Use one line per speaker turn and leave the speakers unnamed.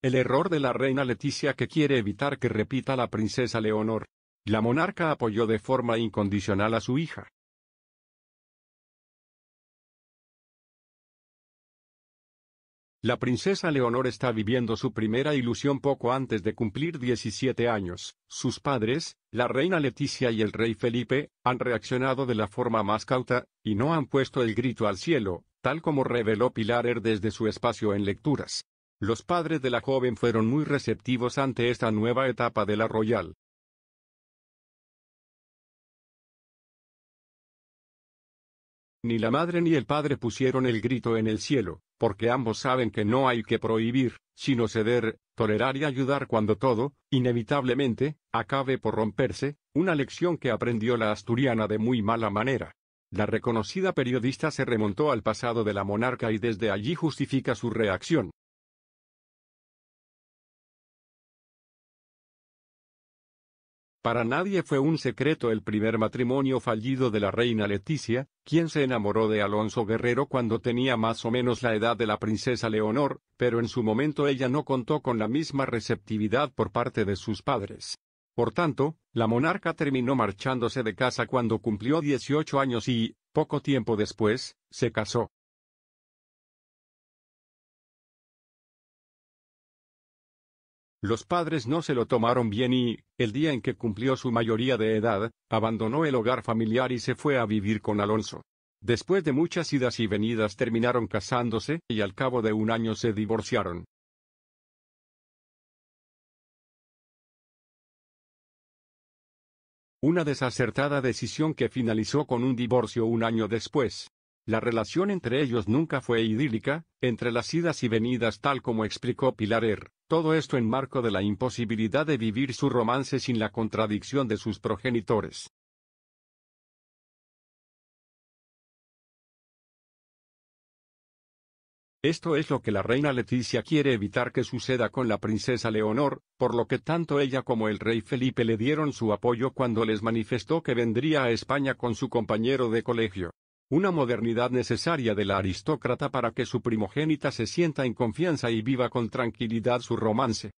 El error de la reina Leticia que quiere evitar que repita la princesa Leonor. La monarca apoyó de forma incondicional
a su hija. La princesa Leonor está viviendo su primera ilusión poco antes
de cumplir 17 años. Sus padres, la reina Leticia y el rey Felipe, han reaccionado de la forma más cauta, y no han puesto el grito al cielo, tal como reveló Pilar er desde su espacio en lecturas. Los padres de la joven fueron muy receptivos
ante esta nueva etapa de la Royal. Ni la madre ni el padre pusieron el grito en el
cielo, porque ambos saben que no hay que prohibir, sino ceder, tolerar y ayudar cuando todo, inevitablemente, acabe por romperse, una lección que aprendió la asturiana de muy mala manera. La reconocida periodista se remontó al pasado de la monarca y
desde allí justifica su reacción. Para nadie fue un secreto el primer matrimonio
fallido de la reina Leticia, quien se enamoró de Alonso Guerrero cuando tenía más o menos la edad de la princesa Leonor, pero en su momento ella no contó con la misma receptividad por parte de sus padres. Por tanto, la monarca terminó marchándose de casa cuando
cumplió 18 años y, poco tiempo después, se casó. Los padres no se lo tomaron bien y, el día en que cumplió su mayoría de edad, abandonó el hogar
familiar y se fue a vivir con Alonso. Después de muchas idas y venidas terminaron casándose
y al cabo de un año se divorciaron. Una desacertada decisión
que finalizó con un divorcio un año después. La relación entre ellos nunca fue idílica, entre las idas y venidas tal como explicó Pilarer. todo esto en marco de la
imposibilidad de vivir su romance sin la contradicción de sus progenitores. Esto es lo que la reina Leticia quiere evitar que suceda con la princesa Leonor,
por lo que tanto ella como el rey Felipe le dieron su apoyo cuando les manifestó que vendría a España con su compañero de colegio. Una modernidad necesaria de la aristócrata para que
su primogénita se sienta en confianza y viva con tranquilidad su romance.